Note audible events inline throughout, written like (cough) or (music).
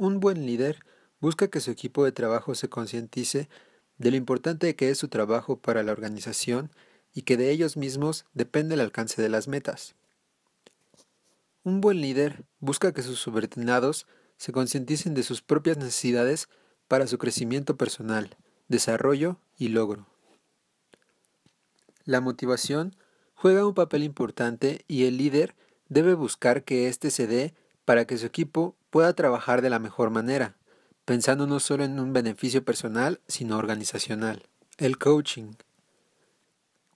Un buen líder busca que su equipo de trabajo se concientice de lo importante que es su trabajo para la organización y que de ellos mismos depende el alcance de las metas. Un buen líder busca que sus subordinados se concienticen de sus propias necesidades para su crecimiento personal, desarrollo y logro. La motivación juega un papel importante y el líder debe buscar que éste se dé para que su equipo pueda trabajar de la mejor manera, pensando no solo en un beneficio personal, sino organizacional. El coaching.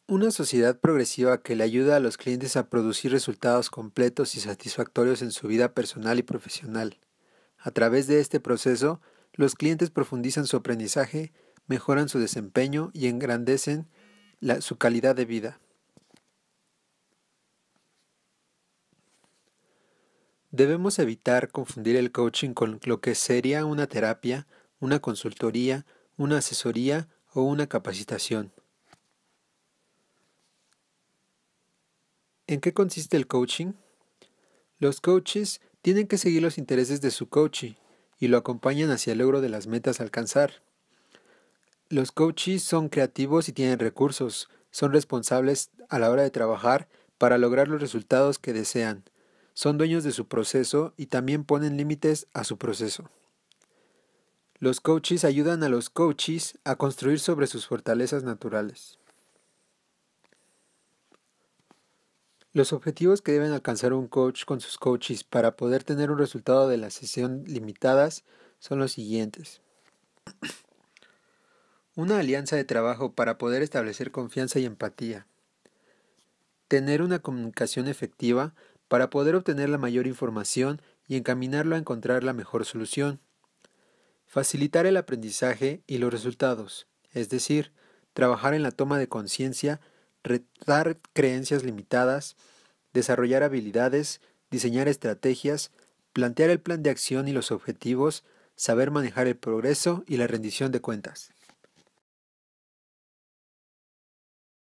Una sociedad progresiva que le ayuda a los clientes a producir resultados completos y satisfactorios en su vida personal y profesional. A través de este proceso, los clientes profundizan su aprendizaje, mejoran su desempeño y engrandecen su calidad de vida. Debemos evitar confundir el coaching con lo que sería una terapia, una consultoría, una asesoría o una capacitación. ¿En qué consiste el coaching? Los coaches tienen que seguir los intereses de su coach y lo acompañan hacia el logro de las metas a alcanzar. Los coaches son creativos y tienen recursos, son responsables a la hora de trabajar para lograr los resultados que desean son dueños de su proceso y también ponen límites a su proceso. Los coaches ayudan a los coaches a construir sobre sus fortalezas naturales. Los objetivos que deben alcanzar un coach con sus coaches para poder tener un resultado de la sesión limitadas son los siguientes. (clears throat) Una alianza de trabajo para poder establecer confianza y empatía. Tener una comunicación efectiva para poder obtener la mayor información y encaminarlo a encontrar la mejor solución. Facilitar el aprendizaje y los resultados, es decir, trabajar en la toma de conciencia, retar creencias limitadas, desarrollar habilidades, diseñar estrategias, plantear el plan de acción y los objetivos, saber manejar el progreso y la rendición de cuentas.